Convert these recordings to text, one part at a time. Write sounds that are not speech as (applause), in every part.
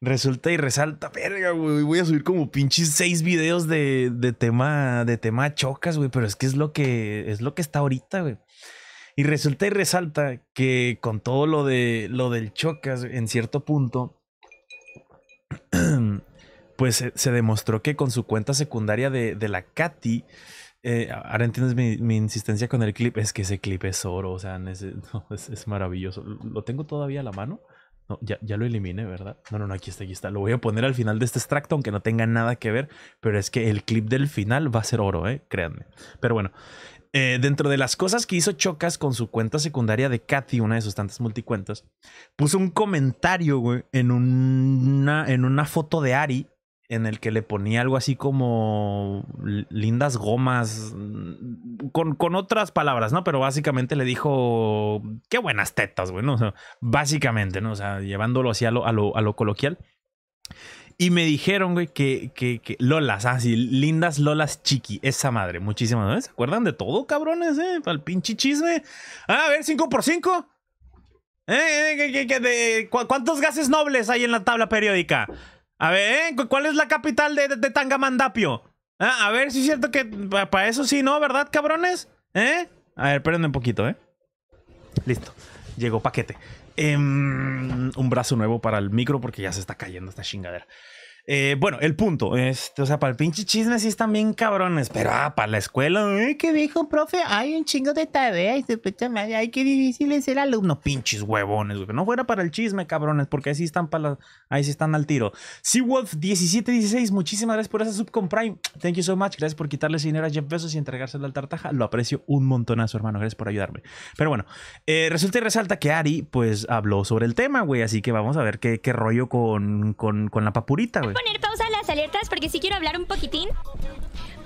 resulta y resalta, verga, güey, voy a subir como pinches seis videos de, tema, de tema chocas, güey, pero es que es lo que, es lo que está ahorita, güey. Y resulta y resalta que con todo lo de, lo del chocas, en cierto punto, (clears throat) pues se, demostró que con su cuenta secundaria de, la Katy, eh, ahora entiendes mi, insistencia con el clip, es que ese clip es oro, o sea, (laughs) es maravilloso. Lo tengo todavía a la mano. No, ya, lo eliminé, ¿verdad? No, no, no, aquí está, aquí está. Lo voy a poner al final de este extracto, aunque no tenga nada que ver, pero es que el clip del final va a ser oro, ¿eh? Créanme. Pero bueno, eh, dentro de las cosas que hizo Chocas con su cuenta secundaria de Kathy, una de sus tantas multicuentas, puso un comentario, güey, en una, en una foto de Ari en el que le ponía algo así como lindas gomas, mm, con, con, otras palabras, ¿no? Pero básicamente le dijo, qué buenas tetas, güey, básicamente, ¿no? O sea, llevándolo así a lo, a lo, coloquial. Y me dijeron, güey, que, Lolas, así, ah, lindas Lolas chiqui, esa madre, muchísimas, ¿no? ¿Se acuerdan de todo, cabrones, eh? Para el pinche chisme. Ah, a ver, 5 por 5 ¿Eh? eh ¿Cuántos gases nobles hay en la tabla periódica? A ver, ¿eh? ¿cuál es la capital de, Tangamandapio? Ah, a ver si es cierto que para eso sí, ¿no? ¿Verdad, cabrones? ¿Eh? A ver, espérenme un poquito, ¿eh? Listo. Llegó paquete. Em, un brazo nuevo para el micro porque ya se está cayendo esta chingadera. Eh, bueno, el punto, es, este, o sea, para el pinche chisme sí están bien cabrones, pero ah, para la escuela, ay, ¿qué viejo, profe? Hay un chingo de tarea y se ay, qué difícil es ser alumno, pinches huevones, güey. No fuera para el chisme, cabrones, porque ahí sí están, para ahí sí están al tiro. Seawolf1716, muchísimas gracias por esa subcomprime Thank you so much, gracias por quitarle ese dinero a Jeff Bezos y entregárselo al tartaja. Lo aprecio un montón a su hermano, gracias por ayudarme. Pero bueno, eh, resulta y resalta que Ari, pues, habló sobre el tema, güey, así que vamos a ver qué, qué rollo con, con, con la papurita, güey poner pausa a las alertas porque sí quiero hablar un poquitín.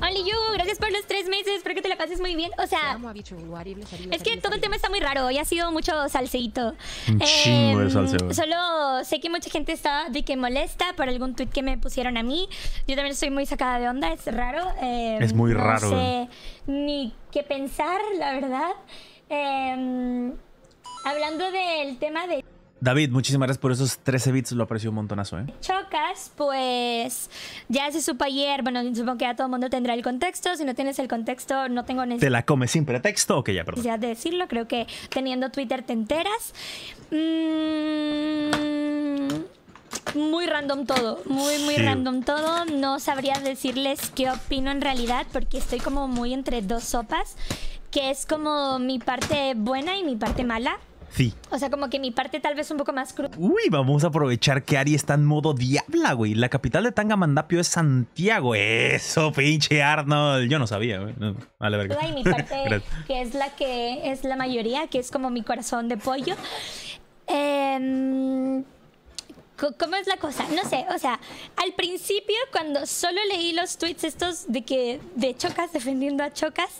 Only You, gracias por los tres meses, espero que te la pases muy bien. O sea, es que todo el tema está muy raro Hoy ha sido mucho salseíto. Eh, solo sé que mucha gente está de que molesta por algún tweet que me pusieron a mí. Yo también estoy muy sacada de onda, es raro. Em, es muy raro. No sé ni qué pensar, la verdad. Em, hablando del tema de... David, muchísimas gracias por esos 13 bits, lo aprecio un montonazo, ¿eh? Chocas, pues ya se supo ayer, bueno, supongo que ya todo el mundo tendrá el contexto, si no tienes el contexto no tengo necesidad. ¿Te la comes sin pretexto o ya, perdón? Ya de decirlo, creo que teniendo Twitter te enteras. Mm, muy random todo, muy, muy random todo. No sabría decirles qué opino en realidad porque estoy como muy entre dos sopas, que es como mi parte buena y mi parte mala. Sí. O sea, como que mi parte tal vez un poco más cruda. Uy, vamos a aprovechar que Ari está en modo diabla, güey. La capital de Tangamandapio es Santiago. Eso, pinche Arnold. Yo no sabía, güey. vale, verga. mi parte, (laughs) que es la que es la mayoría, que es como mi corazón de pollo. Eh, ¿Cómo es la cosa? No sé, o sea, al principio cuando solo leí los tweets estos de que de Chocas defendiendo a Chocas,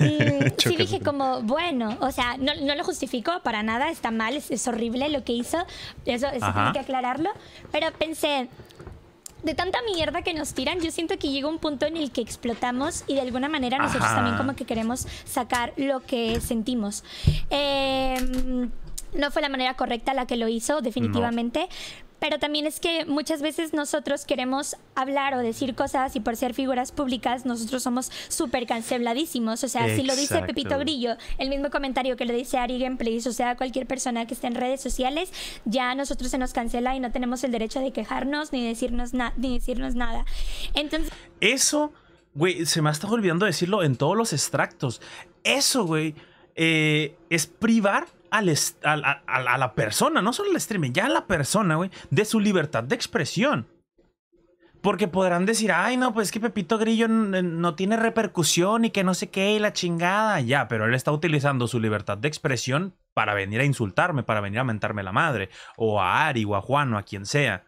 mm, (laughs) sí, dije como, bueno, o sea, no, lo justifico para nada, está mal, es, horrible lo que hizo, eso, tiene que aclararlo, pero pensé, de tanta mierda que nos tiran, yo siento que llega un punto en el que explotamos y de alguna manera nosotros también como que queremos sacar lo que sentimos. Em, no fue la manera correcta la que lo hizo, definitivamente pero también es que muchas veces nosotros queremos hablar o decir cosas y por ser figuras públicas nosotros somos súper canceladísimos. O sea, si lo dice Pepito Grillo, el mismo comentario que lo dice Ari Gameplays, o sea, cualquier persona que esté en redes sociales, ya a nosotros se nos cancela y no tenemos el derecho de quejarnos ni decirnos, ni decirnos nada. Entonces... Eso, güey, se me está olvidando decirlo en todos los extractos. Eso, güey, eh, es privar a, a, la persona, no solo al streamer, ya a la persona, güey, de su libertad de expresión. Porque podrán decir, ay, no, pues que Pepito Grillo no tiene repercusión y que no sé qué y la chingada. Ya, pero él está utilizando su libertad de expresión para venir a insultarme, para venir a mentarme la madre, o a Ari, o a Juan, o a quien sea.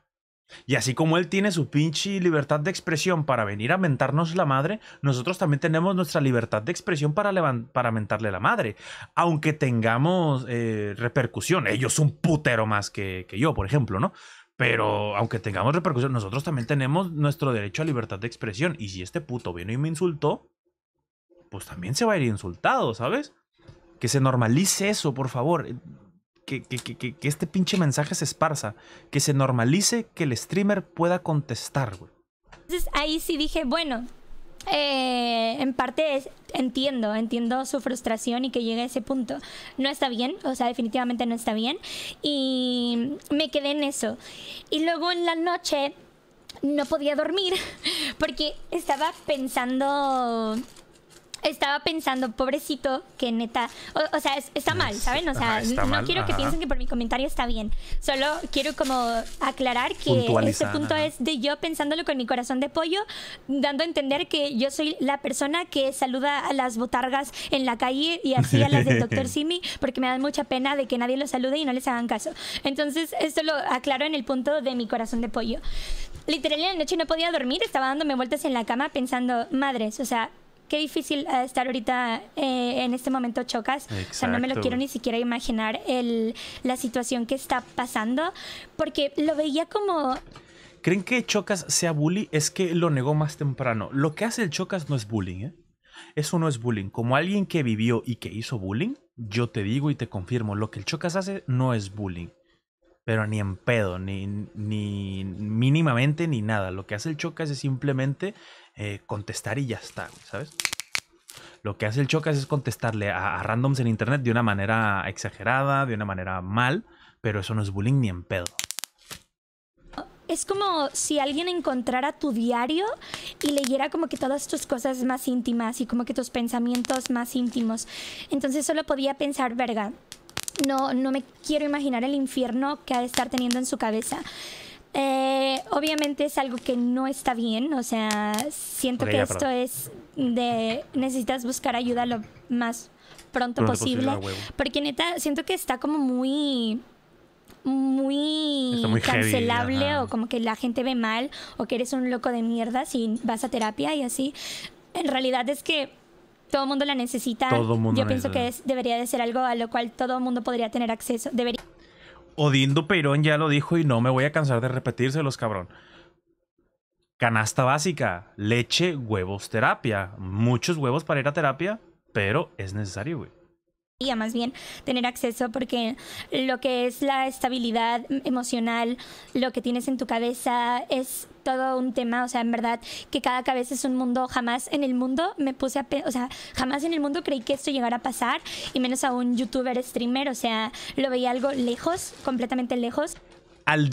Y así como él tiene su pinche libertad de expresión para venir a mentarnos la madre, nosotros también tenemos nuestra libertad de expresión para, para mentarle la madre. Aunque tengamos eh, repercusión, ellos son putero más que, que yo, por ejemplo, ¿no? Pero aunque tengamos repercusión, nosotros también tenemos nuestro derecho a libertad de expresión. Y si este puto vino y me insultó, pues también se va a ir insultado, ¿sabes? Que se normalice eso, por favor que, este pinche mensaje se esparza, que se normalice que el streamer pueda contestar, güey. Entonces ahí sí dije, bueno, eh, en parte entiendo, entiendo su frustración y que llegue a ese punto. No está bien, o sea, definitivamente no está bien. Y me quedé en eso. Y luego en la noche no podía dormir (laughs) porque estaba pensando estaba pensando, pobrecito, que neta, o, sea, está mal, ¿saben? O sea, no quiero que piensen que por mi comentario está bien. Solo quiero como aclarar que este punto es de yo pensándolo con mi corazón de pollo, dando a entender que yo soy la persona que saluda a las botargas en la calle y así a las del (laughs) doctor Simi, porque me da mucha pena de que nadie los salude y no les hagan caso. Entonces, esto lo aclaro en el punto de mi corazón de pollo. Literalmente, en la noche no podía dormir, estaba dándome vueltas en la cama pensando, madres, o sea, qué difícil eh, estar ahorita eh, en este momento chocas. O sea, no me lo quiero ni siquiera imaginar la situación que está pasando, porque lo veía como... ¿Creen que Chocas sea bully? Es que lo negó más temprano. Lo que hace el Chocas no es bullying, ¿eh? Eso no es bullying. Como alguien que vivió y que hizo bullying, yo te digo y te confirmo, lo que el Chocas hace no es bullying pero ni en pedo, ni, ni mínimamente, ni nada. Lo que hace el Chocas es simplemente eh, contestar y ya está, ¿sabes? Lo que hace el Chocas es contestarle a, randoms en internet de una manera exagerada, de una manera mal, pero eso no es bullying ni en pedo. Es como si alguien encontrara tu diario y leyera como que todas tus cosas más íntimas y como que tus pensamientos más íntimos. Entonces solo podía pensar, verga, no, no me quiero imaginar el infierno que ha de estar teniendo en su cabeza. Eh, obviamente es algo que no está bien, o sea, siento que esto es de necesitas buscar ayuda lo más pronto posible, porque neta siento que está como muy muy, cancelable o como que la gente ve mal o que eres un loco de mierda si vas a terapia y así. En realidad es que todo el mundo la necesita. Yo pienso que debería de ser algo a lo cual todo el mundo podría tener acceso. Debería Odindo Peirón ya lo dijo y no me voy a cansar de repetírselos, cabrón. Canasta básica, leche, huevos, terapia. Muchos huevos para ir a terapia, pero es necesario, güey más bien tener acceso porque lo que es la estabilidad emocional, lo que tienes en tu cabeza es todo un tema, o sea, en verdad que cada cabeza es un mundo, jamás en el mundo me puse a, o sea, jamás en el mundo creí que esto llegara a pasar y menos a un youtuber streamer, o sea, lo veía algo lejos, completamente lejos. Al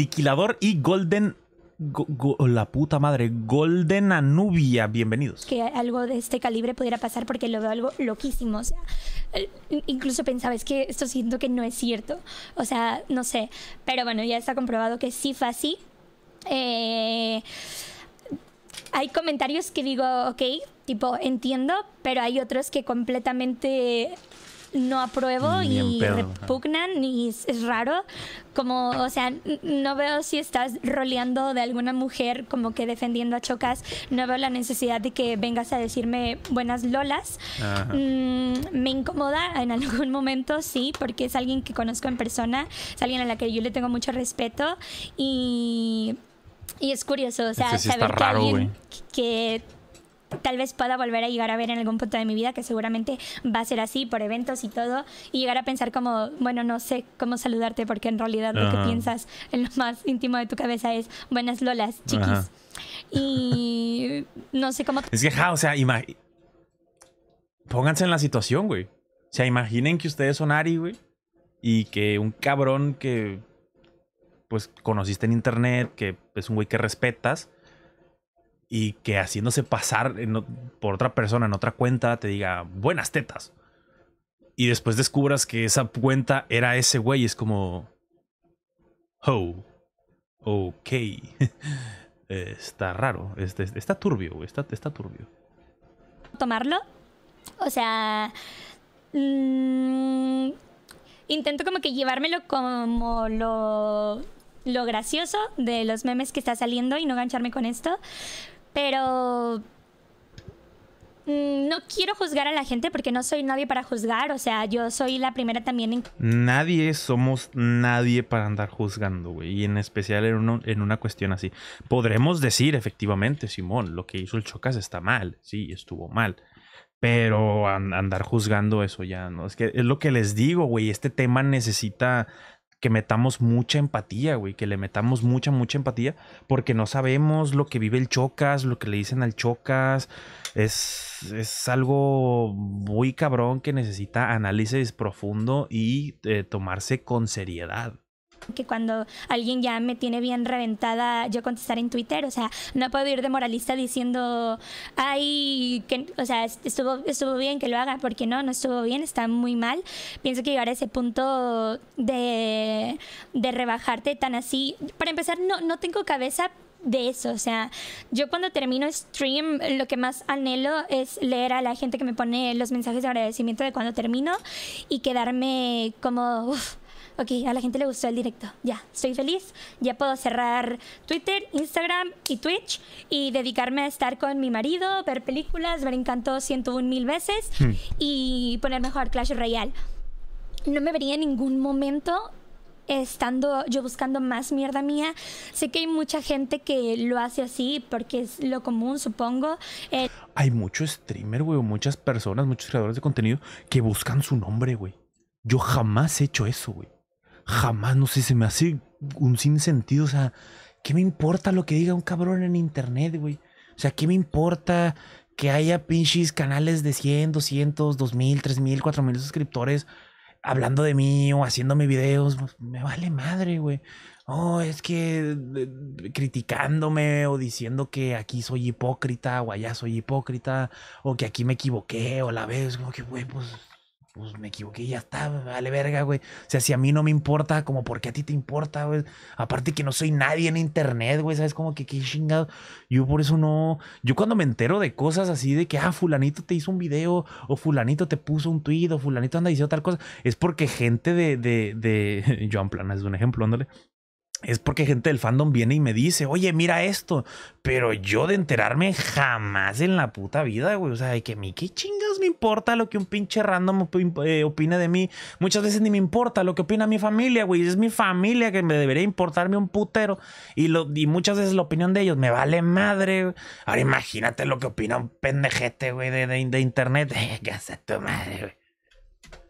y Golden la puta madre, Golden Anubia, bienvenidos. Que algo de este calibre pudiera pasar porque lo veo algo loquísimo, o sea, incluso pensaba, es que esto siento que no es cierto, o sea, no sé, pero bueno, ya está comprobado que sí fue así. Eh, hay comentarios que digo, ok, tipo, entiendo, pero hay otros que completamente no apruebo y repugnan y es, raro. Como, o sea, no veo si estás roleando de alguna mujer como que defendiendo a Chocas. No veo la necesidad de que vengas a decirme buenas lolas. Mm, me incomoda en algún momento, sí, porque es alguien que conozco en persona, es alguien a la que yo le tengo mucho respeto y... Y es curioso, o sea, saber que que tal vez pueda volver a llegar a ver en algún punto de mi vida, que seguramente va a ser así por eventos y todo, y llegar a pensar como, bueno, no sé cómo saludarte, porque en realidad lo que piensas en lo más íntimo de tu cabeza es, buenas lolas, chiquis. Y no sé cómo... Es que, ja, o sea, pónganse en la situación, güey. O sea, imaginen que ustedes son Ari, güey, y que un cabrón que, pues, conociste en internet, que es un güey que respetas, y que haciéndose pasar por otra persona en otra cuenta te diga buenas tetas. Y después descubras que esa cuenta era ese güey. Es como. Oh. Ok. (laughs) está raro. Está, está turbio, Está, está turbio. ¿Tomarlo? O sea. Mm, intento como que llevármelo como lo lo gracioso de los memes que está saliendo y no gancharme con esto. Pero... Mm, no quiero juzgar a la gente porque no soy nadie para juzgar. O sea, yo soy la primera también en... Nadie somos nadie para andar juzgando, güey. Y en especial en, una cuestión así. Podremos decir, efectivamente, Simón, lo que hizo el Chocas está mal. Sí, estuvo mal. Pero andar juzgando eso ya, ¿no? Es que es lo que les digo, güey. Este tema necesita que metamos mucha empatía, güey, que le metamos mucha, mucha empatía, porque no sabemos lo que vive el Chocas, lo que le dicen al Chocas, es, es algo muy cabrón que necesita análisis profundo y eh, tomarse con seriedad que cuando alguien ya me tiene bien reventada yo contestar en Twitter, o sea, no puedo ir de moralista diciendo, ay, que, o sea, estuvo, estuvo bien que lo haga, porque no, no estuvo bien, está muy mal. Pienso que llegar a ese punto de, rebajarte tan así, para empezar, no, no tengo cabeza de eso. O sea, yo cuando termino stream, lo que más anhelo es leer a la gente que me pone los mensajes de agradecimiento de cuando termino y quedarme como, Ok, a la gente le gustó el directo. Ya, estoy feliz. Ya puedo cerrar Twitter, Instagram y Twitch y dedicarme a estar con mi marido, ver películas, ver Encanto 101 mil veces hmm. y poner mejor Clash Royale. No me vería en ningún momento estando yo buscando más mierda mía. Sé que hay mucha gente que lo hace así porque es lo común, supongo. Eh, hay muchos streamer, güey, muchas personas, muchos creadores de contenido que buscan su nombre, güey. Yo jamás he hecho eso, güey jamás, no sé, se me hace un sinsentido. O sea, ¿qué me importa lo que diga un cabrón en internet, güey? O sea, ¿qué me importa que haya pinches canales de 100, 200, 2000, 3000, 4000 suscriptores hablando de mí o haciéndome videos? Pues, me vale madre, güey. Oh, es que criticándome o diciendo que aquí soy hipócrita o allá soy hipócrita o que aquí me equivoqué o la vez, como que, güey, pues pues, me equivoqué y ya está, vale verga, güey. O sea, si a mí no me importa, como porque a ti te importa, güey. Aparte que no soy nadie en internet, güey, ¿sabes? Como que qué chingado. Yo por eso no. Yo cuando me entero de cosas así de que, ah, Fulanito te hizo un video, o Fulanito te puso un tweet, o Fulanito anda diciendo tal cosa, es porque gente de. de, de... Yo, (laughs) es un ejemplo, ándale es porque gente del fandom viene y me dice, oye, mira esto. Pero yo de enterarme jamás en la puta vida, güey. O sea, que a mí qué chingas me importa lo que un pinche random eh, opine opina de mí. Muchas veces ni me importa lo que opina mi familia, güey. Es mi familia que me debería importarme un putero. Y, lo, muchas veces la opinión de ellos me vale madre. Ahora imagínate lo que opina un pendejete, güey, de, internet. ¿Qué (laughs) hace tu madre, güey?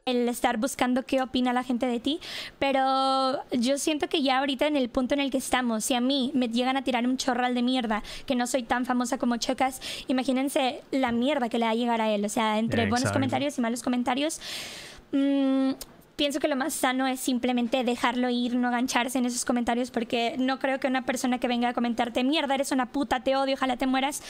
el estar buscando qué opina la gente de ti, pero yo siento que ya ahorita en el punto en el que estamos, si a mí me llegan a tirar un chorral de mierda, que no soy tan famosa como Chocas, imagínense la mierda que le va a llegar a él, o sea, entre buenos comentarios y malos comentarios. Mm, pienso que lo más sano es simplemente dejarlo ir, no gancharse en esos comentarios, porque no creo que una persona que venga a comentarte, mierda, eres una puta, te odio, ojalá te mueras,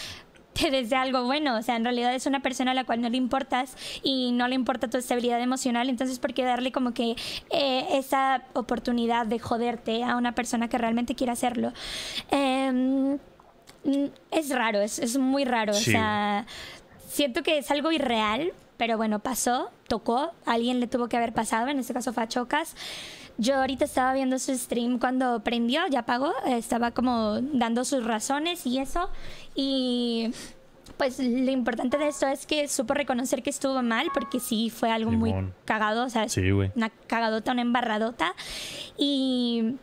(laughs) desde algo bueno. O sea, en realidad es una persona a la cual no le importas y no le importa tu estabilidad emocional. Entonces, ¿por qué darle como que eh, esa oportunidad de joderte a una persona que realmente quiere hacerlo? Em, es raro, es, muy raro. O sea, siento que es algo irreal, pero bueno, pasó, tocó, alguien le tuvo que haber pasado, en este caso fue Chocas. Yo ahorita estaba viendo su stream cuando prendió, ya pagó estaba como dando sus razones y eso. Y pues lo importante de esto es que supo reconocer que estuvo mal, porque sí fue algo muy cagado, o sea, una cagadota, una embarradota. Y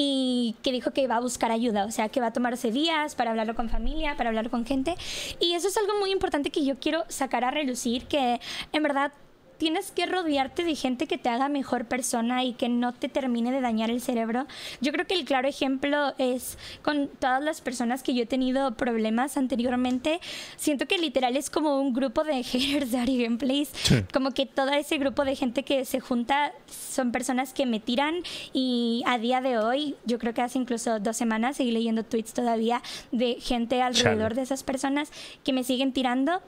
y que dijo que va a buscar ayuda, o sea, que va a tomarse días para hablarlo con familia, para hablarlo con gente. Y eso es algo muy importante que yo quiero sacar a relucir, que en verdad tienes que rodearte de gente que te haga mejor persona y que no te termine de dañar el cerebro. Yo creo que el claro ejemplo es con todas las personas que yo he tenido problemas anteriormente. Siento que literal es como un grupo de (laughs) haters de Gameplays. Como que todo ese grupo de gente que se junta son personas que me tiran y a día de hoy, yo creo que hace incluso dos semanas seguí leyendo tweets todavía de gente alrededor de esas personas que me siguen tirando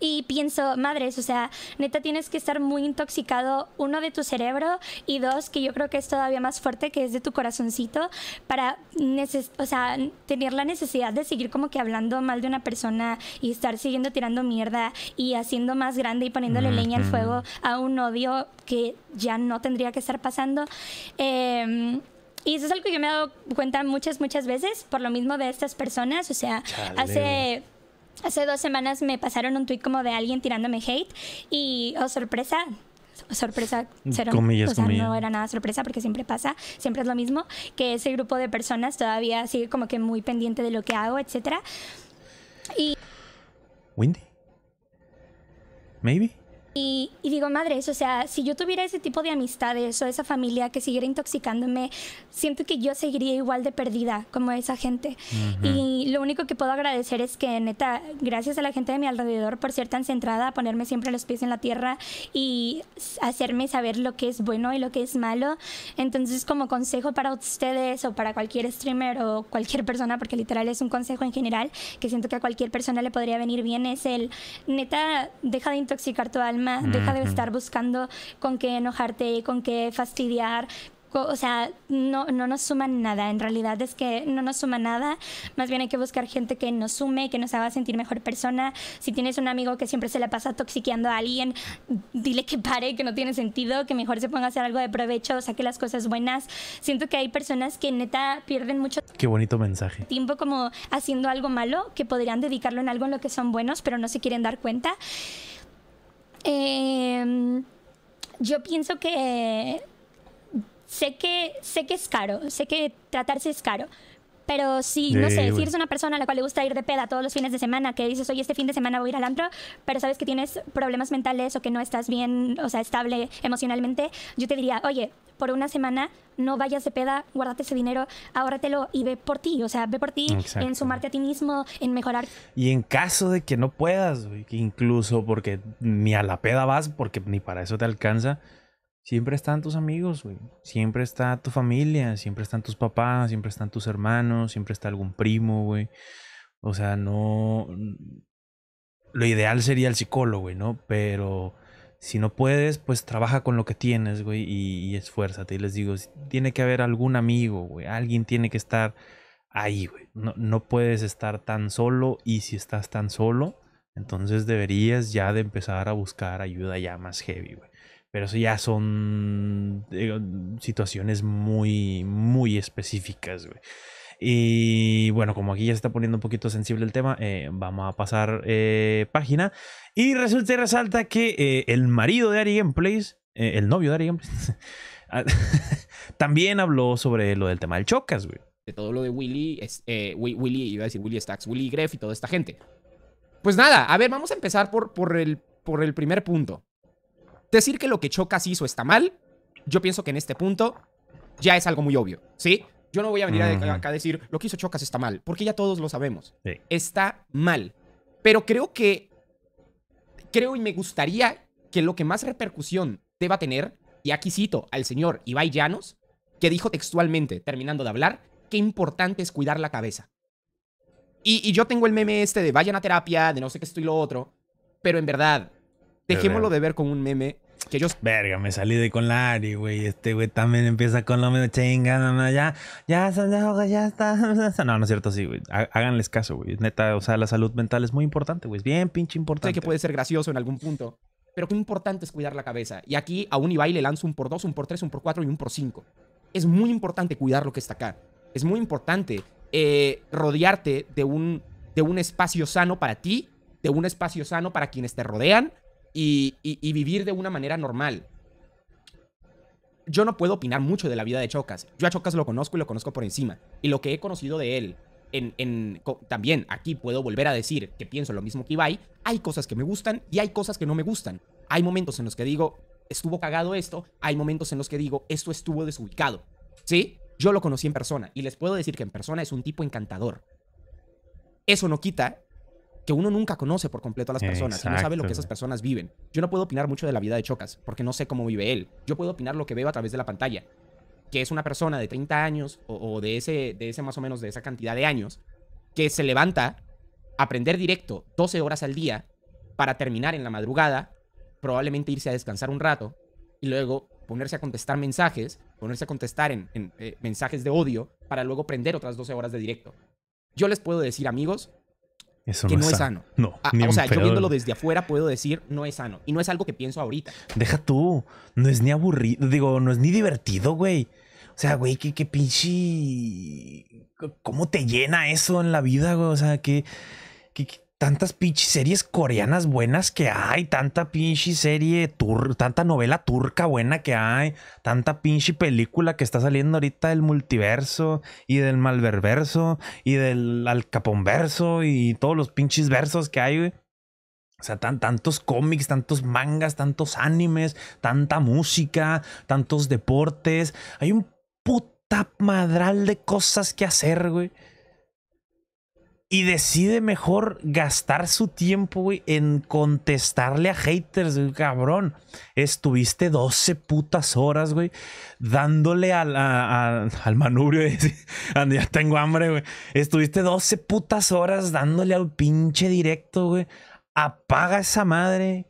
y pienso, madres, o sea, neta tienes que estar muy intoxicado, uno, de tu cerebro y dos, que yo creo que es todavía más fuerte, que es de tu corazoncito, para o sea, tener la necesidad de seguir como que hablando mal de una persona y estar siguiendo tirando mierda y haciendo más grande y poniéndole leña al fuego a un odio que ya no tendría que estar pasando. Em, y eso es algo que yo me he dado cuenta muchas, muchas veces, por lo mismo de estas personas. O sea, hace hace dos semanas me pasaron un tweet como de alguien tirándome hate y, oh sorpresa, sorpresa mm, o sea, no era nada sorpresa porque siempre pasa, siempre es lo mismo, que ese grupo de personas todavía sigue como que muy pendiente de lo que hago, etcétera. Y Windy? Maybe? Y, digo, madres, o sea, si yo tuviera ese tipo de amistades o esa familia que siguiera intoxicándome, siento que yo seguiría igual de perdida como esa gente. Y lo único que puedo agradecer es que, neta, gracias a la gente de mi alrededor por ser tan centrada, ponerme siempre los pies en la tierra y hacerme saber lo que es bueno y lo que es malo. Entonces, como consejo para ustedes o para cualquier streamer o cualquier persona, porque literal es un consejo en general, que siento que a cualquier persona le podría venir bien, es el, neta, deja de intoxicar tu alma deja de estar buscando con qué enojarte, con qué fastidiar, o sea, no, no nos suman nada. En realidad es que no nos suma nada. Más bien hay que buscar gente que nos sume, que nos haga sentir mejor persona. Si tienes un amigo que siempre se la pasa toxiqueando a alguien, dile que pare, que no tiene sentido, que mejor se ponga a hacer algo de provecho, saque las cosas buenas. Siento que hay personas que neta pierden mucho Qué bonito mensaje. tiempo como haciendo algo malo, que podrían dedicarlo en algo en lo que son buenos, pero no se quieren dar cuenta. Em, yo pienso que sé que sé que es caro, sé que tratarse es caro, pero si, sí, no sé, si eres una persona a la cual le gusta ir de peda todos los fines de semana, que dices, oye, este fin de semana voy a ir al antro, pero sabes que tienes problemas mentales o que no estás bien, o sea, estable emocionalmente, yo te diría, oye, por una semana no vayas de peda, guárdate ese dinero, ahórratelo y ve por ti, o sea, ve por ti en sumarte a ti mismo, en mejorar. Y en caso de que no puedas, incluso porque ni a la peda vas, porque ni para eso te alcanza, siempre están tus amigos, güey. Siempre está tu familia, siempre están tus papás, siempre están tus hermanos, siempre está algún primo, güey. O sea, no... Lo ideal sería el psicólogo, güey, ¿no? Pero si no puedes, pues trabaja con lo que tienes, güey, y, esfuérzate. Y les digo, tiene que haber algún amigo, güey. Alguien tiene que estar ahí, güey. No, no puedes estar tan solo y si estás tan solo, entonces deberías ya de empezar a buscar ayuda ya más heavy, güey. Pero eso ya son situaciones muy, muy específicas, güey. Y bueno, como aquí ya se está poniendo un poquito sensible el tema, eh, vamos a pasar eh, página. Y resulta y resalta que eh, el marido de Ari Gameplays, el novio de Ari Gameplays, (laughs) ah, (laughs) también habló sobre lo del tema del chocas, güey. De todo lo de Willy, Willy, iba a decir Willy Stacks, Willy Greff y toda esta gente. Pues nada, a ver, vamos a empezar por, por, el, por el primer punto. Decir que lo que Chocas hizo está mal, yo pienso que en este punto ya es algo muy obvio, ¿sí? Yo no voy a venir acá a decir lo que hizo Chocas está mal, porque ya todos lo sabemos. Está mal. Pero creo que. Creo y me gustaría que lo que más repercusión deba tener, y aquí cito al señor Ibai Llanos, que dijo textualmente, terminando de hablar, qué importante es cuidar la cabeza. Y, yo tengo el meme este de vayan a terapia, de no sé qué estoy lo otro, pero en verdad, dejémoslo de ver con un meme que Verga, me salí de con Larry, güey. Este güey también empieza con lo menos chingada, ya, ya, ya, ya está. (laughs) No, no es cierto, sí, güey. Háganles caso, güey. Neta, o sea, la salud mental es muy importante, güey. Es bien pinche importante. Sé que puede ser gracioso en algún punto, pero qué importante es cuidar la cabeza. Y aquí a un Ibai le lanzo un por dos, un por tres, un por cuatro y un por cinco. Es muy importante cuidar lo que está acá. Es muy importante eh, rodearte de un, de un espacio sano para ti, de un espacio sano para quienes te rodean y, vivir de una manera normal. Yo no puedo opinar mucho de la vida de Chocas. Yo a Chocas lo conozco y lo conozco por encima. Y lo que he conocido de él en, también aquí puedo volver a decir que pienso lo mismo que Ibai, hay cosas que me gustan y hay cosas que no me gustan. Hay momentos en los que digo, estuvo cagado esto, hay momentos en los que digo, esto estuvo desubicado. ¿Sí? Yo lo conocí en persona y les puedo decir que en persona es un tipo encantador. Eso no quita que uno nunca conoce por completo a las personas y no sabe lo que esas personas viven. Yo no puedo opinar mucho de la vida de Chocas porque no sé cómo vive él. Yo puedo opinar lo que veo a través de la pantalla, que es una persona de 30 años o, de, ese, de ese más o menos de esa cantidad de años que se levanta a aprender directo 12 horas al día para terminar en la madrugada, probablemente irse a descansar un rato y luego ponerse a contestar mensajes, ponerse a contestar en, eh, mensajes de odio para luego prender otras 12 horas de directo. Yo les puedo decir, amigos, que no, es sano. No, ah, o sea, yo viéndolo desde afuera puedo decir no es sano. Y no es algo que pienso ahorita. Deja tú. No es ni aburrido. Digo, no es ni divertido, güey. O sea, güey, qué, qué pinche. ¿Cómo te llena eso en la vida, güey? O sea, qué, qué, tantas pinches series coreanas buenas que hay, tanta pinche serie, tanta novela turca buena que hay, tanta pinche película que está saliendo ahorita del multiverso y del malververso y del alcaponverso y todos los pinches versos que hay, güey. O sea, tan, tantos cómics, tantos mangas, tantos animes, tanta música, tantos deportes. Hay un puta madral de cosas que hacer, güey y decide mejor gastar su tiempo, güey, en contestarle a haters, güey, cabrón. Estuviste 12 putas horas, güey, dándole al, manubrio. (laughs) ya tengo hambre, güey. Estuviste 12 putas horas dándole al pinche directo, güey. Apaga esa madre,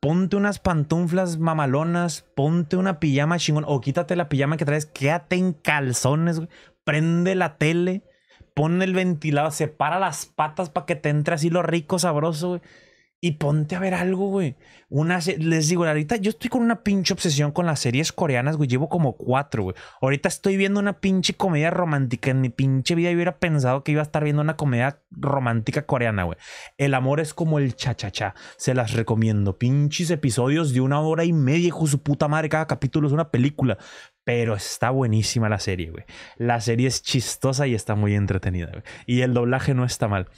ponte unas pantuflas mamalonas, ponte una pijama chingón, o quítate la pijama que traes, quédate en calzones, güey. prende la tele, pone el ventilador, separa las patas para que te entre así lo rico, sabroso, güey y ponte a ver algo, güey. Una, les digo, ahorita yo estoy con una pinche obsesión con las series coreanas, güey. Llevo como cuatro, güey. Ahorita estoy viendo una pinche comedia romántica. En mi pinche vida yo hubiera pensado que iba a estar viendo una comedia romántica coreana, güey. El amor es como el cha-cha-cha. Se las recomiendo. Pinches episodios de una hora y media, hijo su puta madre. Cada capítulo es una película. Pero está buenísima la serie, güey. La serie es chistosa y está muy entretenida, güey. Y el doblaje no está mal.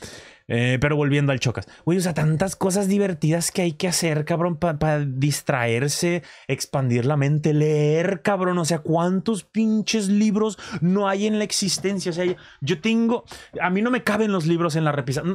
Eh, pero volviendo al Chocas. o sea, tantas cosas divertidas que hay que hacer, cabrón, para distraerse, expandir la mente, leer, cabrón. O sea, cuántos pinches libros no hay en la existencia. O sea, yo tengo. A mí no me caben los libros en la repisa. Mm,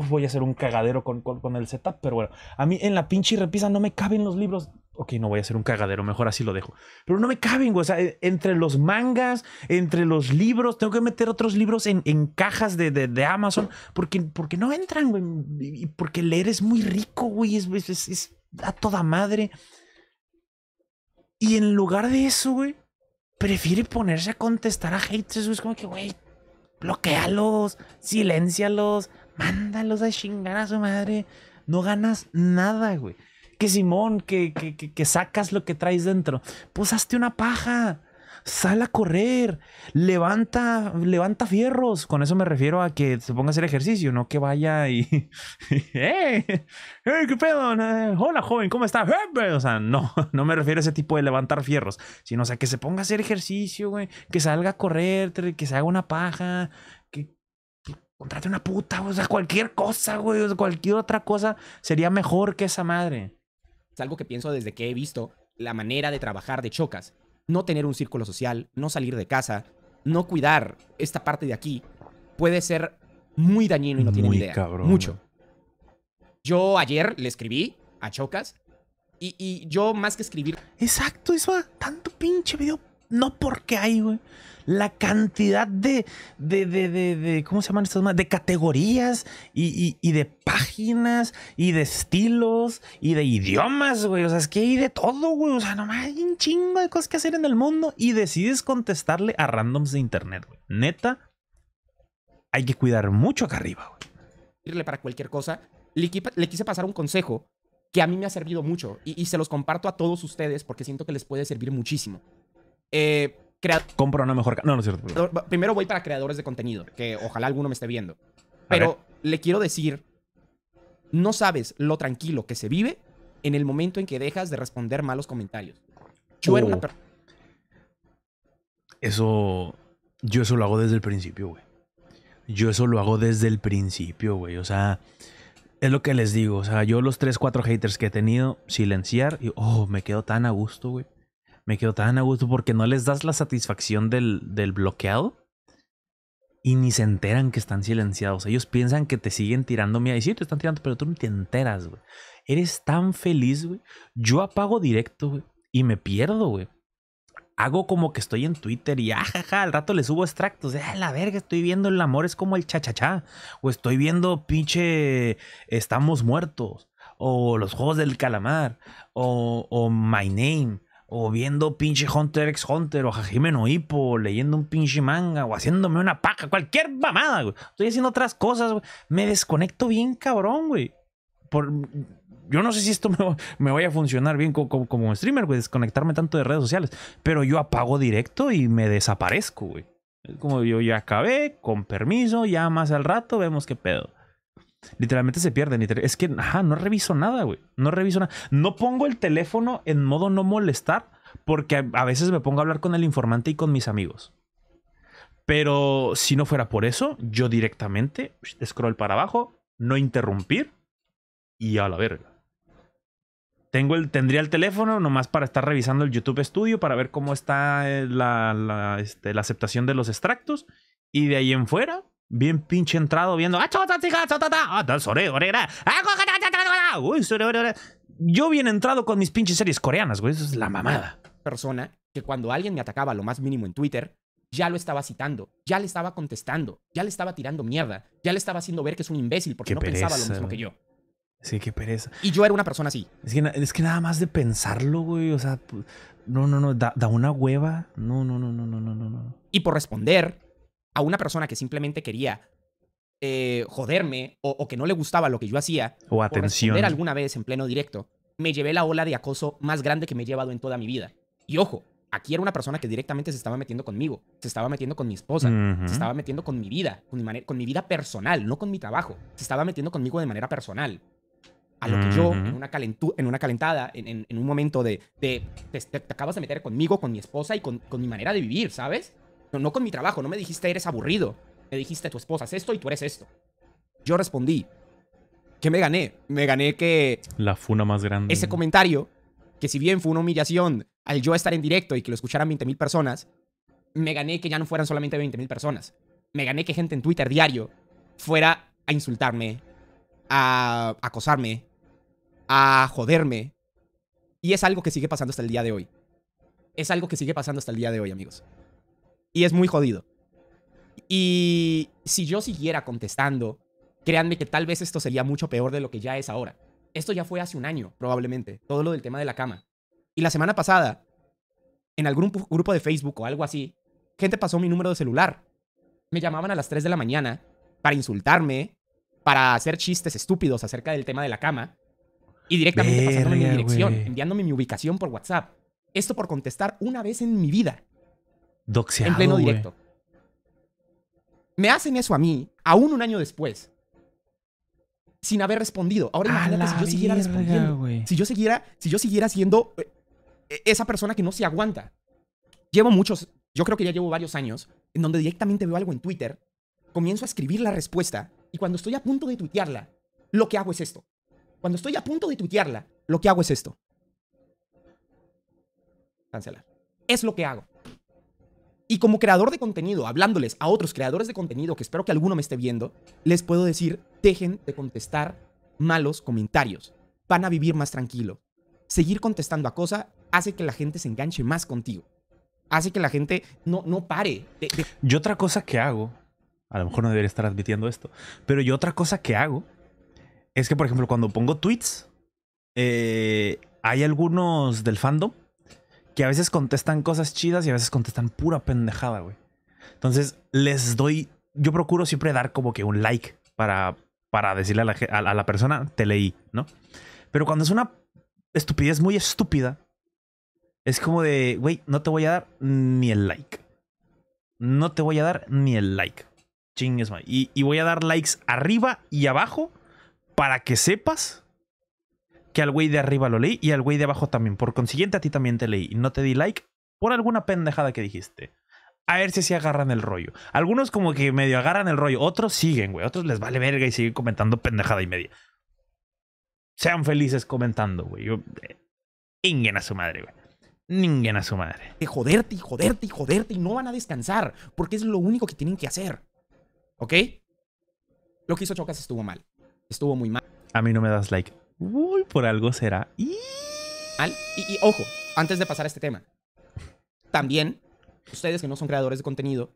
mm, voy a hacer un cagadero con el setup, pero bueno. A mí en la pinche repisa no me caben los libros ok, no voy a ser un cagadero, mejor así lo dejo. Pero no me caben, güey. O sea, e-, entre los mangas, entre los libros, tengo que meter otros libros en, en cajas de, de, Amazon porque, porque no entran, güey. porque leer es muy rico, güey. Es, a toda madre. Y en lugar de eso, güey, prefiere ponerse a contestar a haters, güey. Es como que, güey, bloquealos, silencialos, mándalos a chingar a su madre. No ganas nada, güey que Simón, que, sacas lo que traes dentro. Pues hazte una paja sal a correr, levanta, levanta fierros. Con eso me refiero a que se ponga a hacer ejercicio, no que vaya y. (laughs) ¡Eh! ¡Hey! Eh, ¿Qué pedo? ¡Hola, joven! ¿Cómo está? Eh, pues, o sea, no, (laughs) no me refiero a ese tipo de levantar fierros, sino o sea, que se ponga a hacer ejercicio, güey, que salga a correr, que se haga una paja, que. contrate una puta, o sea, cualquier cosa, güey, o cualquier otra cosa sería mejor que esa madre es algo que pienso desde que he visto la manera de trabajar de Chocas. No tener un círculo social, no salir de casa, no cuidar esta parte de aquí, puede ser muy dañino y no tiene idea. Mucho. Yo ayer le escribí a Chocas y, y yo más que escribir... Exacto, eso tanto pinche video no porque hay, güey. La cantidad de, de, de, de, ¿cómo se llaman estas más? De categorías y, de páginas y de estilos y de idiomas, güey. O sea, es que hay de todo, güey. O sea, nomás hay un chingo de cosas que hacer en el mundo y decides contestarle a randoms de internet, güey. Neta, hay que cuidar mucho acá arriba, güey. Irle para cualquier cosa. Le, quise pasar un consejo que a mí me ha servido mucho y, se los comparto a todos ustedes porque siento que les puede servir muchísimo. Eh, Compro una mejor. No, no es cierto. Primero voy para creadores de contenido, que ojalá alguno me esté viendo. Pero le quiero decir: no sabes lo tranquilo que se vive en el momento en que dejas de responder malos comentarios. Oh. Eso. Yo eso lo hago desde el principio, güey. Yo eso lo hago desde el principio, güey. O sea, es lo que les digo. O sea, yo los 3, 4 haters que he tenido, silenciar y, oh, me quedo tan a gusto, güey me quedo tan a gusto porque no les das la satisfacción del, bloqueado y ni se enteran que están silenciados. Ellos piensan que te siguen tirando mira. Y sí, te están tirando, pero tú no te enteras, güey. Eres tan feliz, güey. Yo apago directo, Y me pierdo, güey. Hago como que estoy en Twitter y ajaja, ah, al rato le subo extractos. Ah, la verga, estoy viendo el amor es como el cha-cha-cha. O estoy viendo pinche estamos muertos. O los juegos del calamar. O, o my name o viendo pinche Hunter x Hunter, o Hajime no Hippo, leyendo un pinche manga, o haciéndome una paca. cualquier mamada, güey. Estoy haciendo otras cosas, güey. Me desconecto bien cabrón, güey. Por, yo no sé si esto (laughs) me, me vaya a funcionar bien como, streamer, güey, desconectarme tanto de redes sociales, pero yo apago directo y me desaparezco, güey. como yo ya acabé, con permiso, ya más al rato vemos qué pedo. Literalmente se pierden. Es que, ajá, no reviso nada, güey. No reviso nada. No pongo el teléfono en modo no molestar porque a, veces me pongo a hablar con el informante y con mis amigos. Pero si no fuera por eso, yo directamente scroll para abajo, no interrumpir y a la verga. Tengo el, tendría el teléfono nomás para estar revisando el YouTube Studio para ver cómo está eh, este, la aceptación de los extractos y de ahí en fuera bien pinche entrado viendo. Yo bien entrado con mis pinches series coreanas, güey. Eso es la mamada. Persona que cuando alguien me atacaba lo más mínimo en Twitter, ya lo estaba citando, ya le estaba contestando, ya le estaba tirando mierda, ya le estaba haciendo ver que es un imbécil porque no pensaba lo mismo que yo. Sí, qué pereza. Y yo era una persona así. Es que, es que nada más de pensarlo, güey. O sea, no, no, no, da, una hueva. No, no, no, no, no, no, no. Y por responder, a una persona que simplemente quería eh, joderme o, que no le gustaba lo que yo hacía o atención. alguna vez en pleno directo, me llevé la ola de acoso más grande que me he llevado en toda mi vida. Y ojo, aquí era una persona que directamente se estaba metiendo conmigo, se estaba metiendo con mi esposa, se estaba metiendo con mi vida, con mi, vida personal, no con mi trabajo, se estaba metiendo conmigo de manera personal. A lo que yo, en una, en una calentada, en, un momento de, te, acabas de meter conmigo, con mi esposa y con, con mi manera de vivir, ¿sabes? No, con mi trabajo, no me dijiste eres aburrido. Me dijiste tu esposa es esto y tú eres esto. Yo respondí. Que me gané? Me gané que... La funa más grande. Ese comentario, que si bien fue una humillación al yo estar en directo y que lo escucharan 20.000 personas, me gané que ya no fueran solamente 20.000 personas. Me gané que gente en Twitter diario fuera a insultarme, a acosarme, a joderme. Y es algo que sigue pasando hasta el día de hoy. Es algo que sigue pasando hasta el día de hoy, amigos. Y es muy jodido. Y si yo siguiera contestando, créanme que tal vez esto sería mucho peor de lo que ya es ahora. Esto ya fue hace un año, probablemente, todo lo del tema de la cama. Y la semana pasada, en algún grupo de Facebook o algo así, gente pasó mi número de celular. Me llamaban a las 3 de la mañana para insultarme, para hacer chistes estúpidos acerca del tema de la cama y directamente pasándome mi dirección, enviándome mi ubicación por WhatsApp. Esto por contestar una vez en mi vida en pleno directo. Me hacen eso a mí, aún un año después, sin haber respondido. Ahora imagínate si yo siguiera respondiendo. Si yo siguiera, si yo siguiera siendo eh, eh, esa persona que no se aguanta. Llevo muchos, yo creo que ya llevo varios años, en donde directamente veo algo en Twitter, comienzo a escribir la respuesta y cuando estoy a punto de tuitearla, lo que hago es esto. Cuando estoy a punto de tuitearla, lo que hago es esto. Cancelar. Es lo que hago. Y como creador de contenido, hablándoles a otros creadores de contenido, que espero que alguno me esté viendo, les puedo decir, dejen de contestar malos comentarios. Van a vivir más tranquilo. Seguir contestando a cosa hace que la gente se enganche más contigo. Hace que la gente no, no pare. Y otra cosa que hago, a lo mejor no debería estar admitiendo esto, pero yo otra cosa que hago es que, por ejemplo, cuando pongo tweets, eh, hay algunos del fandom que a veces contestan cosas chidas y a veces contestan pura pendejada, güey. Entonces, les doy, yo procuro siempre dar como que un like para, para decirle a la, a, la persona, te leí, ¿no? Pero cuando es una estupidez muy estúpida, es como de, güey, no te voy a dar ni el like. No te voy a dar ni el like. Chingues, y, y voy a dar likes arriba y abajo para que sepas que al güey de arriba lo leí y al güey de abajo también. Por consiguiente, a ti también te leí y no te di like por alguna pendejada que dijiste. A ver si se agarran el rollo. Algunos como que medio agarran el rollo, otros siguen, güey. Otros les vale verga y siguen comentando pendejada y media. Sean felices comentando, güey. Yo, eh, a su madre, güey. Ningen a su madre. De joderte y joderte y joderte y no van a descansar porque es lo único que tienen que hacer. ¿Ok? Lo que hizo Chocas estuvo mal. Estuvo muy mal. A mí no me das like. Uy, por algo será. Y... y, ojo, antes de pasar a este tema, también ustedes que no son creadores de contenido,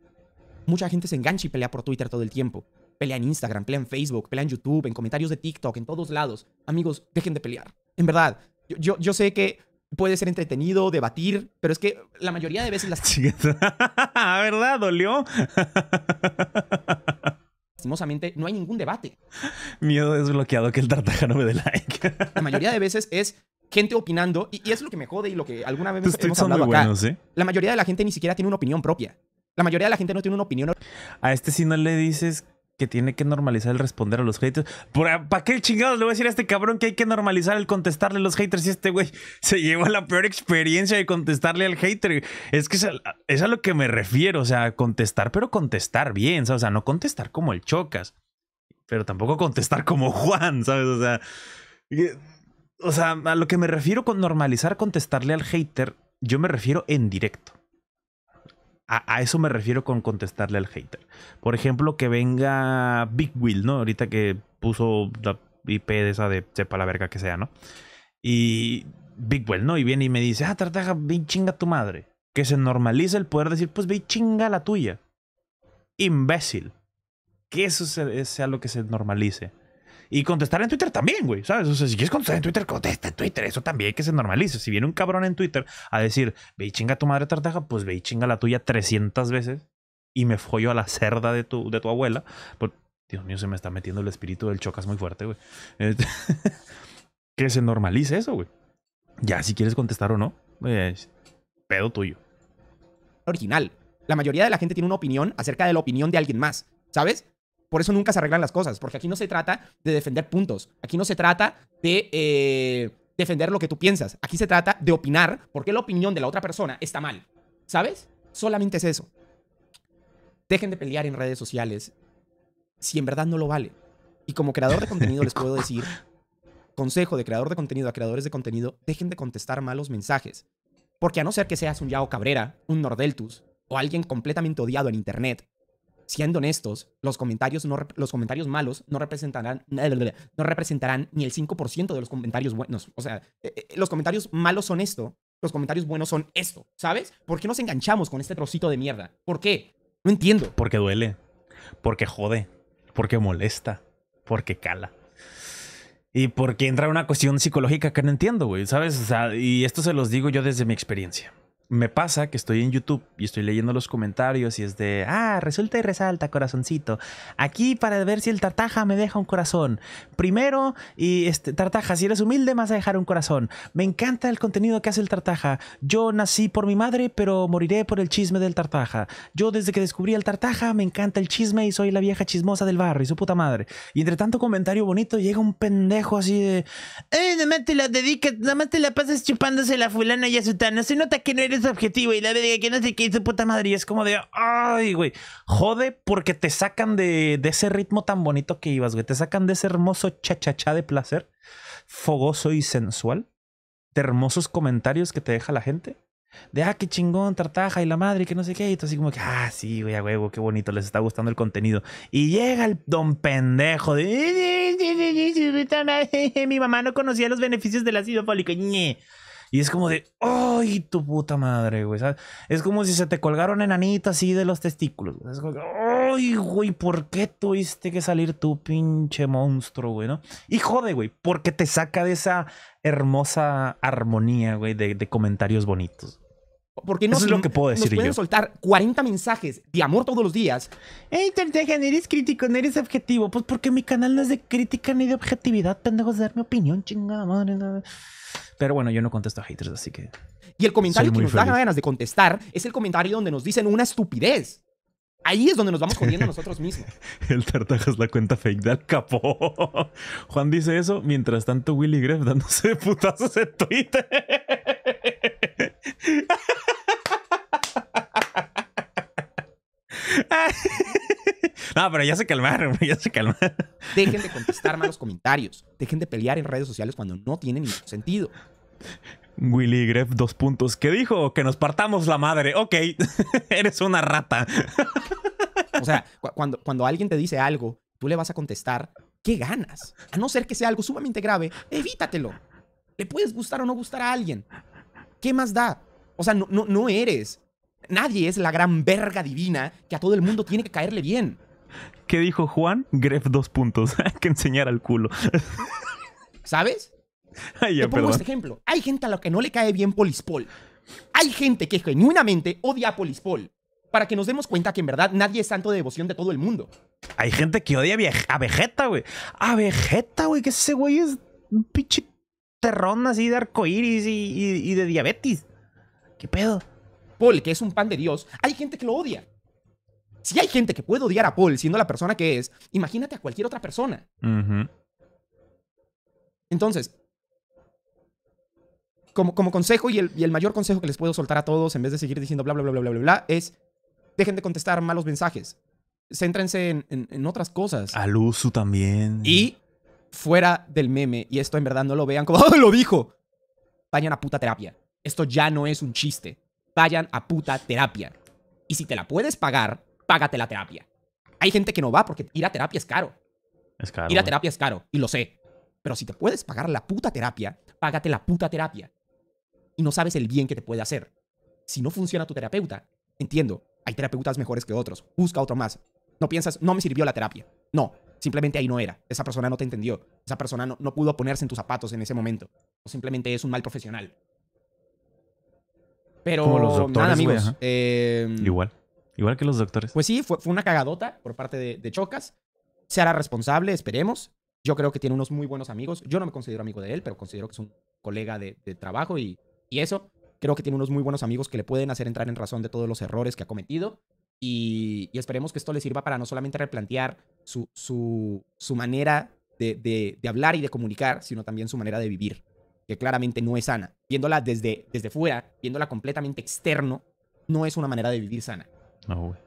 mucha gente se engancha y pelea por Twitter todo el tiempo. Pelea en Instagram, pelea en Facebook, pelea en YouTube, en comentarios de TikTok, en todos lados. Amigos, dejen de pelear. En verdad, yo, yo sé que puede ser entretenido, debatir, pero es que la mayoría de veces las... (laughs) (laughs) ¿Verdad? ¿Dolió? (laughs) lastimosamente no hay ningún debate. Miedo desbloqueado que el no me dé like. (laughs) La mayoría de veces es gente opinando y, es lo que me jode y lo que alguna vez hemos hablado acá. ¿eh? La mayoría de la gente ni siquiera tiene una opinión propia. La mayoría de la gente no tiene una opinión. A este si no le dices que tiene que normalizar el responder a los haters. ¿Para qué chingados le voy a decir a este cabrón que hay que normalizar el contestarle a los haters? Y este güey se llevó la peor experiencia de contestarle al hater. Es que es a, lo que me refiero. O sea, contestar, pero contestar bien. O sea, no contestar como el chocas. Pero tampoco contestar como Juan, ¿sabes? O sea. O sea, a lo que me refiero con normalizar contestarle al hater, yo me refiero en directo. A, eso me refiero con contestarle al hater. Por ejemplo, que venga Big Will, ¿no? Ahorita que puso la IP de esa de sepa la verga que sea, ¿no? Y Big Will, ¿no? Y viene y me dice, ah, tartaja, ve chinga tu madre. Que se normalice el poder decir, pues ve chinga la tuya. Imbécil. Que eso sea lo que se normalice. Y contestar en Twitter también, güey, ¿sabes? O sea, si quieres contestar en Twitter, contesta en Twitter. Eso también hay que se normalice. Si viene un cabrón en Twitter a decir, ve y chinga a tu madre tartaja, pues ve y chinga la tuya 300 veces y me follo a la cerda de tu, de tu abuela. Dios mío, se me está metiendo el espíritu del chocas muy fuerte, güey. Este, (laughs) que se normalice eso, güey. Ya, si quieres contestar o no, es pedo tuyo. Original. La mayoría de la gente tiene una opinión acerca de la opinión de alguien más, ¿sabes? por eso nunca se arreglan las cosas, porque aquí no se trata de defender puntos, aquí no se trata de eh, defender lo que tú piensas, aquí se trata de opinar porque la opinión de la otra persona está mal, ¿sabes? Solamente es eso. Dejen de pelear en redes sociales si en verdad no lo vale. Y como creador de (laughs) contenido les puedo decir, consejo de creador de contenido a creadores de contenido, dejen de contestar malos mensajes. Porque a no ser que seas un Yao Cabrera, un Nordeltus o alguien completamente odiado en Internet, Siendo honestos, los comentarios, los comentarios malos no representarán, no representarán ni el 5% de los comentarios buenos. O sea, eh, eh, los comentarios malos son esto, los comentarios buenos son esto, ¿sabes? ¿Por qué nos enganchamos con este trocito de mierda? ¿Por qué? No entiendo. Porque duele, porque jode, porque molesta, porque cala. Y porque entra una cuestión psicológica que no entiendo, güey, ¿sabes? O sea, y esto se los digo yo desde mi experiencia me pasa que estoy en YouTube y estoy leyendo los comentarios y es de, ah, resulta y resalta, corazoncito. Aquí para ver si el tartaja me deja un corazón. Primero, y este, tartaja, si eres humilde, vas a dejar un corazón. Me encanta el contenido que hace el tartaja. Yo nací por mi madre, pero moriré por el chisme del tartaja. Yo desde que descubrí el tartaja, me encanta el chisme y soy la vieja chismosa del barrio y su puta madre. Y entre tanto comentario bonito, llega un pendejo así de, eh, nada más te la dedicas, nada más te la pasas chupándose la fulana y a Se nota que no eres es objetivo y la de que no sé qué, su puta madre. Y es como de, ay, güey, jode porque te sacan de, de ese ritmo tan bonito que ibas, güey. Te sacan de ese hermoso chachachá de placer, fogoso y sensual, de hermosos comentarios que te deja la gente. De, ah, qué chingón, tartaja y la madre, que no sé qué. Y así como que, ah, sí, güey, a huevo, qué bonito, les está gustando el contenido. Y llega el don pendejo de, mi mamá no conocía los beneficios del ácido fólico. Y es como de, ¡ay, tu puta madre, güey! Es como si se te colgaron enanitas así de los testículos. Es como, ¡ay, güey! ¿Por qué tuviste que salir tu pinche monstruo, güey? Y jode, güey, porque te saca de esa hermosa armonía, güey, de comentarios bonitos. Porque no, es lo que puedo decir nos pueden soltar 40 mensajes de amor todos los días. Hey no eres crítico, no eres objetivo. Pues porque mi canal no es de crítica ni de objetividad, pendejos, de dar mi opinión, chingada madre. Pero bueno, yo no contesto a haters, así que. Y el comentario que nos da ganas de contestar es el comentario donde nos dicen una estupidez. Ahí es donde nos vamos jodiendo (laughs) nosotros mismos. el es la cuenta fake del capo (laughs) Juan dice eso, mientras tanto Willy Greff dándose (laughs) putazos en Twitter. (laughs) No, pero ya se calmaron, ya se calmaron. Dejen de contestar malos comentarios. Dejen de pelear en redes sociales cuando no tienen ningún sentido. Willy Greff, dos puntos. ¿Qué dijo? Que nos partamos la madre. Ok, (laughs) eres una rata. O sea, cuando, cuando alguien te dice algo, tú le vas a contestar, ¿qué ganas? A no ser que sea algo sumamente grave, evítatelo. Le puedes gustar o no gustar a alguien. ¿Qué más da? O sea, no, eres. Nadie es la gran verga divina que a todo el mundo tiene que caerle bien. ¿Qué dijo Juan? Gref dos puntos. (laughs) Hay que enseñar al culo. ¿Sabes? (laughs) pongo este ejemplo. Hay gente a la que no le cae bien Polispol. Hay gente que genuinamente odia a Polispol. Para que nos demos cuenta que en verdad nadie es santo de devoción de todo el mundo. Hay gente que odia a Vegeta, güey. A Vegeta, güey, que ese güey es un pinche terrón así de arcoiris y de diabetes. ¿Qué pedo? Paul, que es un pan de Dios, hay gente que lo odia. Si hay gente que puede odiar a Paul siendo la persona que es, imagínate a cualquier otra persona. Entonces, como, consejo y el, mayor consejo que les puedo soltar a todos en vez de seguir diciendo bla, bla, bla, bla, bla, bla, es dejen de contestar malos mensajes. Céntrense en, otras cosas. Al uso también. Y fuera del meme, y esto en verdad no lo vean como ¡Oh, (laughs) lo dijo. Vayan a puta terapia. Esto ya no es un chiste. Vayan a puta terapia. Y si te la puedes pagar, págate la terapia. Hay gente que no va porque ir a terapia es caro. Es caro. Ir a terapia es caro, y lo sé. Pero si te puedes pagar la puta terapia, págate la puta terapia. Y no sabes el bien que te puede hacer. Si no funciona tu terapeuta, entiendo, hay terapeutas mejores que otros. Busca otro más. No piensas, no me sirvió la terapia. No, simplemente ahí no era. Esa persona no te entendió. Esa persona no, no pudo ponerse en tus zapatos en ese momento. O simplemente es un mal profesional. Pero los doctores, nada, amigos. Em, igual. Igual que los doctores. Pues sí, fue, fue una cagadota por parte de, de, Chocas. Se hará responsable, esperemos. Yo creo que tiene unos muy buenos amigos. Yo no me considero amigo de él, pero considero que es un colega de, trabajo y, y eso. Creo que tiene unos muy buenos amigos que le pueden hacer entrar en razón de todos los errores que ha cometido. Y, esperemos que esto le sirva para no solamente replantear su, su, su manera de, de, hablar y de comunicar, sino también su manera de vivir que claramente no es sana. Viéndola desde, desde fuera, viéndola completamente externo, no es una manera de vivir sana. No, güey.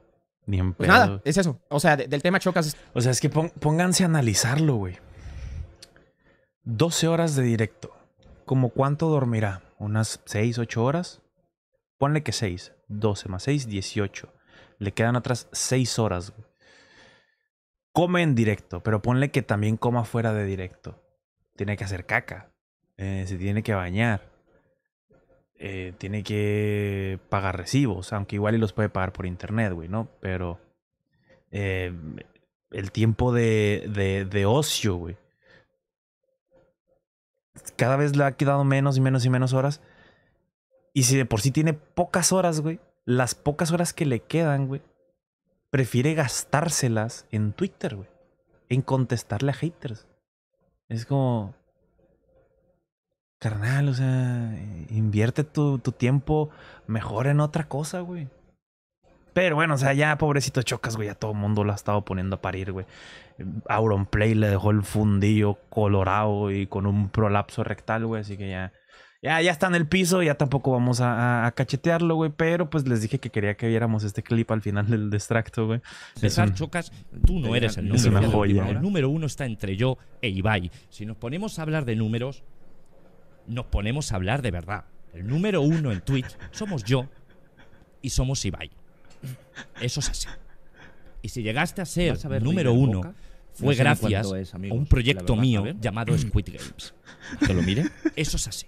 Ni en pues nada, es eso. O sea, del tema chocas. O sea, es que pónganse a analizarlo, güey. 12 horas de directo. ¿Cómo cuánto dormirá? ¿Unas 6, 8 horas? Ponle que 6. 12 más 6, 18. Le quedan otras 6 horas, Come en directo, pero ponle que también coma fuera de directo. Tiene que hacer caca. Eh, se tiene que bañar, eh, tiene que pagar recibos, aunque igual y los puede pagar por internet, güey, ¿no? Pero eh, el tiempo de, de, de ocio, güey. Cada vez le ha quedado menos y menos y menos horas. Y si de por sí tiene pocas horas, güey, las pocas horas que le quedan, güey, prefiere gastárselas en Twitter, güey. En contestarle a haters. Es como, carnal, o sea, eh, invierte tu, tu tiempo mejor en otra cosa, güey. Pero bueno, o sea, ya pobrecito Chocas, güey, ya todo el mundo lo ha estado poniendo a parir, güey. Auron Play le dejó el fundillo colorado y con un prolapso rectal, güey, así que ya... Ya, ya está en el piso, ya tampoco vamos a, cachetearlo, güey. Pero pues les dije que quería que viéramos este clip al final del distracto, güey. César Chocas, tú no eres el número uno. El ¿eh? número uno está entre yo e Ibai. Si nos ponemos a hablar de números, nos ponemos a hablar de verdad. El número uno en Twitch somos yo y somos Ibai. Eso es así. Y si llegaste a ser el número uno, fue gracias a un proyecto mío llamado (clears throat) Squid Games. ¿Que lo mire? Eso es así.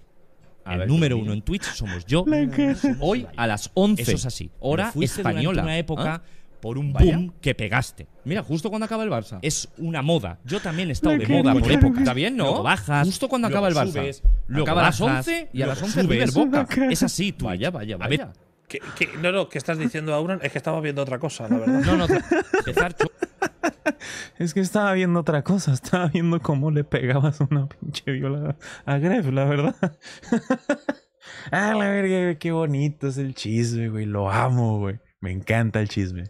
el número uno en Twitch somos yo. Hoy a las 11 Eso es así. hora española. una época ¿Ah? por un boom que pegaste. Mira, justo cuando acaba el Barça. Es una moda. Yo también he estado de moda por época. Está bien, ¿no? bajas. Justo cuando acaba el Barça. Subes, luego acaba a las 11 y a las 11 subes. Boca. Es así, tú. Vaya, vaya, vaya. no, no, ¿qué estás diciendo, Auron? Es que estaba viendo otra cosa, la verdad. No, no, (laughs) Es que estaba viendo otra cosa, estaba viendo cómo le pegabas una pinche viola a Gref, la verdad. (laughs) ah, la verga, qué bonito es el chisme, güey. Lo amo, güey. Me encanta el chisme.